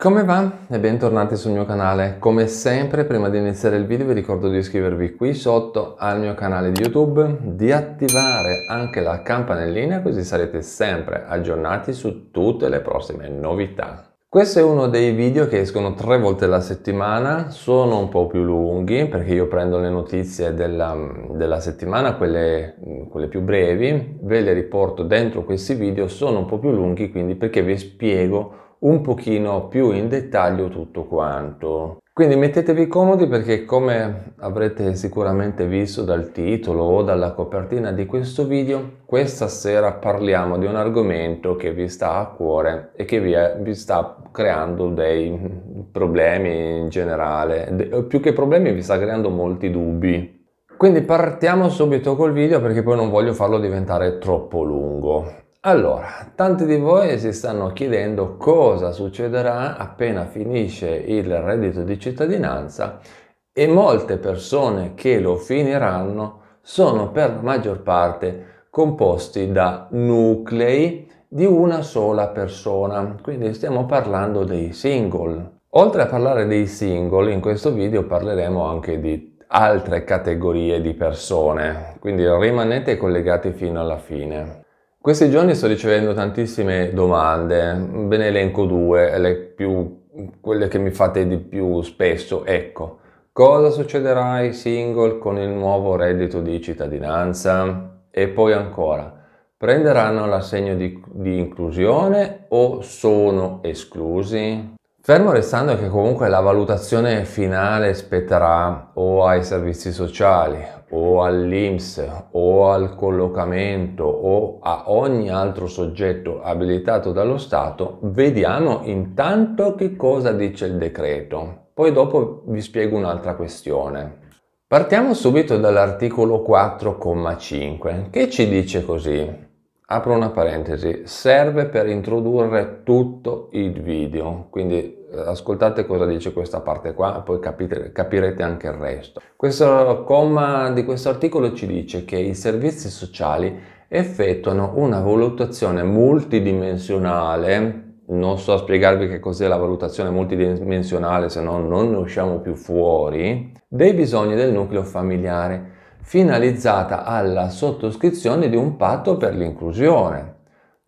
Come va? E bentornati sul mio canale. Come sempre, prima di iniziare il video vi ricordo di iscrivervi qui sotto al mio canale di YouTube, di attivare anche la campanellina così sarete sempre aggiornati su tutte le prossime novità. Questo è uno dei video che escono tre volte alla settimana, sono un po' più lunghi perché io prendo le notizie della, della settimana, quelle, quelle più brevi, ve le riporto dentro questi video, sono un po' più lunghi quindi perché vi spiego un pochino più in dettaglio tutto quanto. Quindi mettetevi comodi perché come avrete sicuramente visto dal titolo o dalla copertina di questo video, questa sera parliamo di un argomento che vi sta a cuore e che vi, è, vi sta creando dei problemi in generale, De, più che problemi vi sta creando molti dubbi. Quindi partiamo subito col video perché poi non voglio farlo diventare troppo lungo. Allora, tanti di voi si stanno chiedendo cosa succederà appena finisce il reddito di cittadinanza e molte persone che lo finiranno sono per la maggior parte composti da nuclei di una sola persona, quindi stiamo parlando dei single. Oltre a parlare dei single, in questo video parleremo anche di altre categorie di persone, quindi rimanete collegati fino alla fine. Questi giorni sto ricevendo tantissime domande, ve ne elenco due, più, quelle che mi fate di più spesso. Ecco, cosa succederà ai single con il nuovo reddito di cittadinanza? E poi ancora, prenderanno l'assegno di, di inclusione o sono esclusi? Fermo restando che comunque la valutazione finale spetterà o ai servizi sociali o all'IMS o al collocamento o a ogni altro soggetto abilitato dallo Stato, vediamo intanto che cosa dice il decreto. Poi dopo vi spiego un'altra questione. Partiamo subito dall'articolo 4,5 che ci dice così apro una parentesi, serve per introdurre tutto il video, quindi ascoltate cosa dice questa parte qua, poi capite, capirete anche il resto. Questo comma di questo articolo ci dice che i servizi sociali effettuano una valutazione multidimensionale non so spiegarvi che cos'è la valutazione multidimensionale, se no non ne usciamo più fuori, dei bisogni del nucleo familiare, finalizzata alla sottoscrizione di un patto per l'inclusione.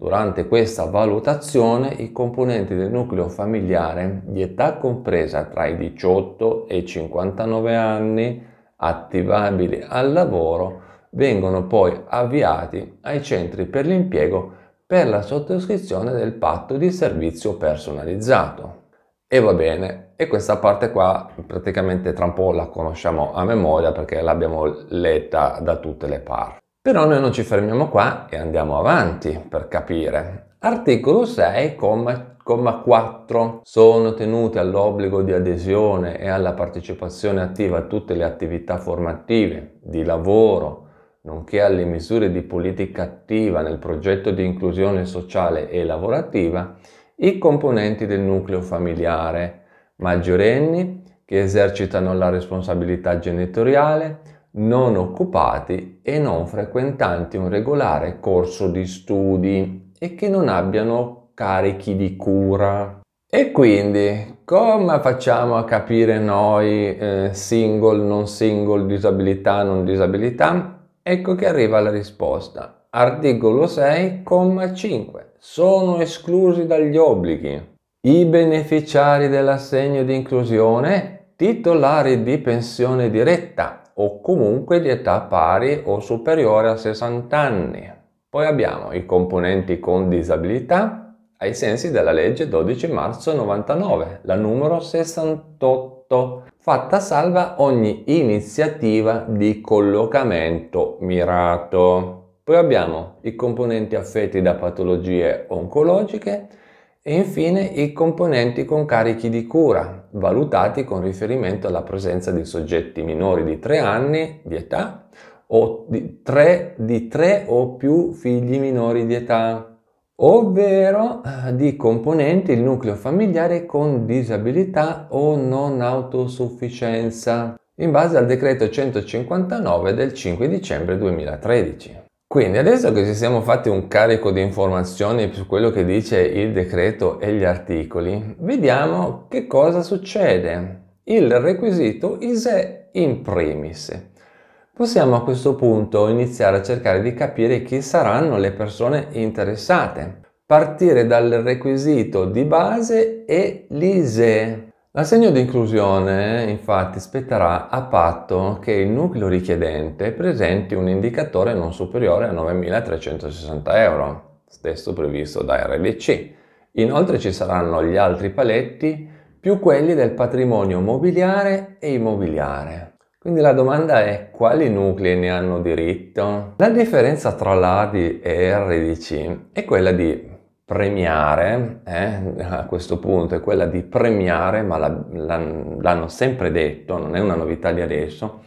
Durante questa valutazione i componenti del nucleo familiare di età compresa tra i 18 e i 59 anni attivabili al lavoro vengono poi avviati ai centri per l'impiego per la sottoscrizione del patto di servizio personalizzato. E va bene, e questa parte qua praticamente tra un po' la conosciamo a memoria perché l'abbiamo letta da tutte le parti. Però noi non ci fermiamo qua e andiamo avanti per capire. Articolo 6, comma, comma 4. Sono tenuti all'obbligo di adesione e alla partecipazione attiva a tutte le attività formative, di lavoro, nonché alle misure di politica attiva nel progetto di inclusione sociale e lavorativa, i componenti del nucleo familiare, maggiorenni che esercitano la responsabilità genitoriale, non occupati e non frequentanti un regolare corso di studi e che non abbiano carichi di cura. E quindi come facciamo a capire noi eh, single, non single, disabilità, non disabilità? Ecco che arriva la risposta. Articolo 6,5. Sono esclusi dagli obblighi. I beneficiari dell'assegno di inclusione, titolari di pensione diretta o comunque di età pari o superiore a 60 anni. Poi abbiamo i componenti con disabilità ai sensi della legge 12 marzo 99, la numero 68, fatta salva ogni iniziativa di collocamento mirato. Poi abbiamo i componenti affetti da patologie oncologiche e infine i componenti con carichi di cura, valutati con riferimento alla presenza di soggetti minori di 3 anni di età o di 3, di 3 o più figli minori di età, ovvero eh, di componenti il nucleo familiare con disabilità o non autosufficienza, in base al decreto 159 del 5 dicembre 2013. Quindi adesso che ci siamo fatti un carico di informazioni su quello che dice il decreto e gli articoli, vediamo che cosa succede. Il requisito ISE in primis. Possiamo a questo punto iniziare a cercare di capire chi saranno le persone interessate. Partire dal requisito di base e l'ISE L'assegno di inclusione infatti spetterà a patto che il nucleo richiedente presenti un indicatore non superiore a 9.360 euro, stesso previsto da RDC. Inoltre ci saranno gli altri paletti più quelli del patrimonio mobiliare e immobiliare. Quindi la domanda è quali nuclei ne hanno diritto? La differenza tra l'ADI e RDC è quella di premiare, eh, a questo punto, è quella di premiare, ma la, la, l'hanno sempre detto, non è una novità di adesso,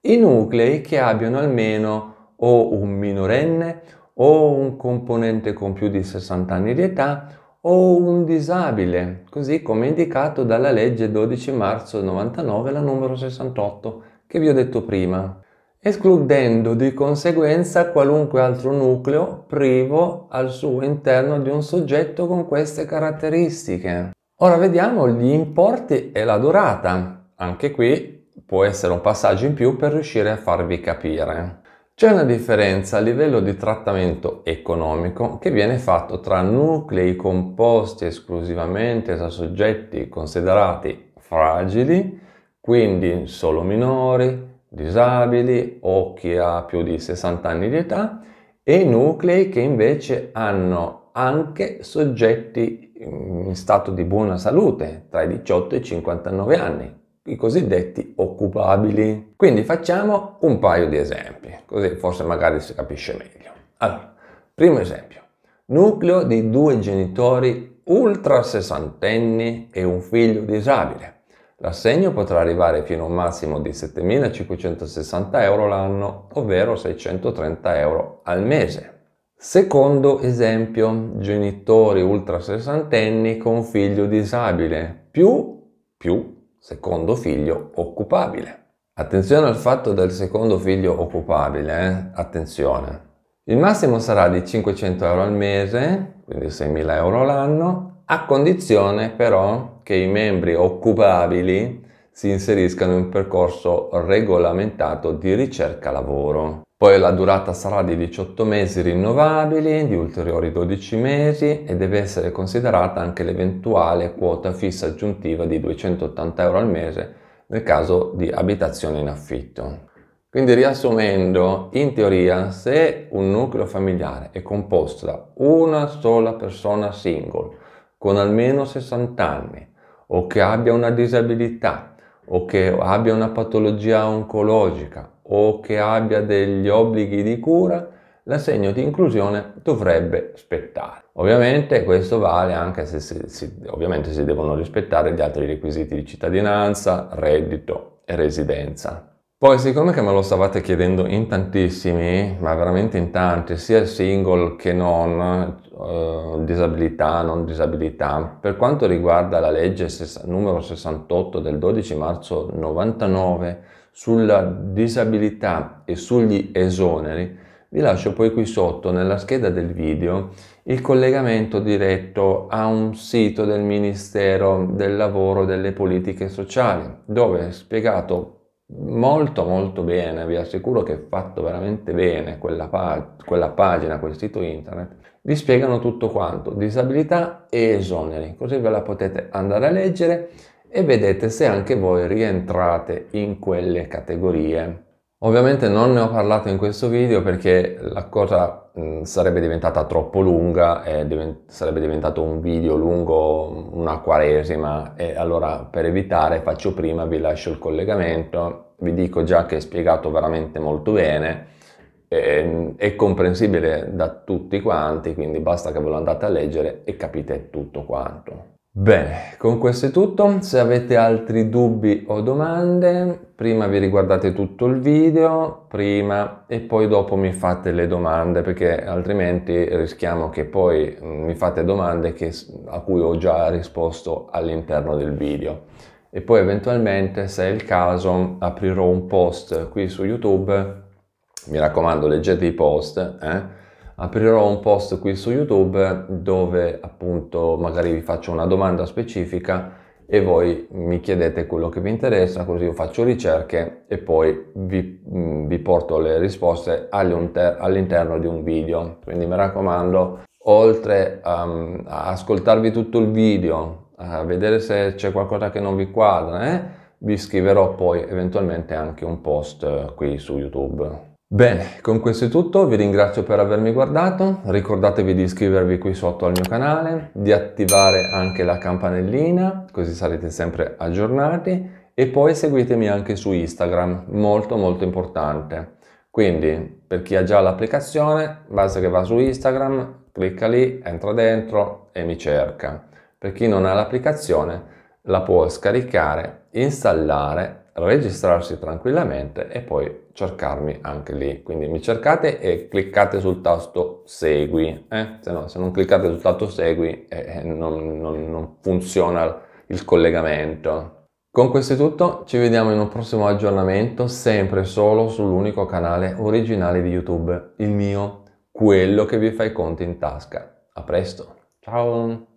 i nuclei che abbiano almeno o un minorenne o un componente con più di 60 anni di età o un disabile, così come indicato dalla legge 12 marzo 99, la numero 68, che vi ho detto prima escludendo di conseguenza qualunque altro nucleo privo al suo interno di un soggetto con queste caratteristiche. Ora vediamo gli importi e la durata. Anche qui può essere un passaggio in più per riuscire a farvi capire. C'è una differenza a livello di trattamento economico che viene fatto tra nuclei composti esclusivamente da soggetti considerati fragili, quindi solo minori, disabili o chi ha più di 60 anni di età e nuclei che invece hanno anche soggetti in stato di buona salute tra i 18 e i 59 anni, i cosiddetti occupabili. Quindi facciamo un paio di esempi, così forse magari si capisce meglio. Allora, primo esempio, nucleo di due genitori ultra sessantenni e un figlio disabile. L'assegno potrà arrivare fino a un massimo di 7.560 euro l'anno, ovvero 630 euro al mese. Secondo esempio, genitori ultra sessantenni con figlio disabile più, più secondo figlio occupabile. Attenzione al fatto del secondo figlio occupabile, eh? attenzione. Il massimo sarà di 500 euro al mese, quindi 6.000 euro l'anno, a condizione però che i membri occupabili si inseriscano in un percorso regolamentato di ricerca lavoro. Poi la durata sarà di 18 mesi rinnovabili, di ulteriori 12 mesi e deve essere considerata anche l'eventuale quota fissa aggiuntiva di 280 euro al mese nel caso di abitazione in affitto. Quindi riassumendo, in teoria se un nucleo familiare è composto da una sola persona single con almeno 60 anni, o che abbia una disabilità o che abbia una patologia oncologica o che abbia degli obblighi di cura, l'assegno di inclusione dovrebbe spettare. Ovviamente questo vale anche se si, si, ovviamente si devono rispettare gli altri requisiti di cittadinanza, reddito e residenza. Poi siccome che me lo stavate chiedendo in tantissimi, ma veramente in tanti, sia single che non, eh, disabilità, non disabilità. Per quanto riguarda la legge numero 68 del 12 marzo 99 sulla disabilità e sugli esoneri, vi lascio poi qui sotto nella scheda del video il collegamento diretto a un sito del Ministero del Lavoro e delle Politiche Sociali, dove è spiegato molto molto bene, vi assicuro che è fatto veramente bene quella, pag- quella pagina, quel sito internet, vi spiegano tutto quanto, disabilità e esoneri, così ve la potete andare a leggere e vedete se anche voi rientrate in quelle categorie. Ovviamente non ne ho parlato in questo video perché la cosa mh, sarebbe diventata troppo lunga, divent- sarebbe diventato un video lungo una quaresima e allora per evitare faccio prima, vi lascio il collegamento, vi dico già che è spiegato veramente molto bene è, è comprensibile da tutti quanti, quindi basta che ve lo andate a leggere e capite tutto quanto. Bene, con questo è tutto. Se avete altri dubbi o domande, prima vi riguardate tutto il video, prima e poi dopo mi fate le domande, perché altrimenti rischiamo che poi mm, mi fate domande che, a cui ho già risposto all'interno del video. E poi eventualmente, se è il caso, aprirò un post qui su YouTube mi raccomando, leggete i post. Eh? Aprirò un post qui su YouTube dove appunto magari vi faccio una domanda specifica e voi mi chiedete quello che vi interessa, così io faccio ricerche e poi vi, mm, vi porto le risposte all'interno di un video. Quindi mi raccomando, oltre a, a ascoltarvi tutto il video, a vedere se c'è qualcosa che non vi quadra, eh, vi scriverò poi eventualmente anche un post qui su YouTube. Bene, con questo è tutto, vi ringrazio per avermi guardato, ricordatevi di iscrivervi qui sotto al mio canale, di attivare anche la campanellina, così sarete sempre aggiornati e poi seguitemi anche su Instagram, molto molto importante. Quindi per chi ha già l'applicazione, basta che va su Instagram, clicca lì, entra dentro e mi cerca. Per chi non ha l'applicazione, la può scaricare, installare registrarsi tranquillamente e poi cercarmi anche lì. Quindi mi cercate e cliccate sul tasto segui, eh? se, no, se non cliccate sul tasto segui eh, eh non, non, non funziona il collegamento. Con questo è tutto, ci vediamo in un prossimo aggiornamento sempre solo sull'unico canale originale di YouTube, il mio, quello che vi fa i conti in tasca. A presto, ciao!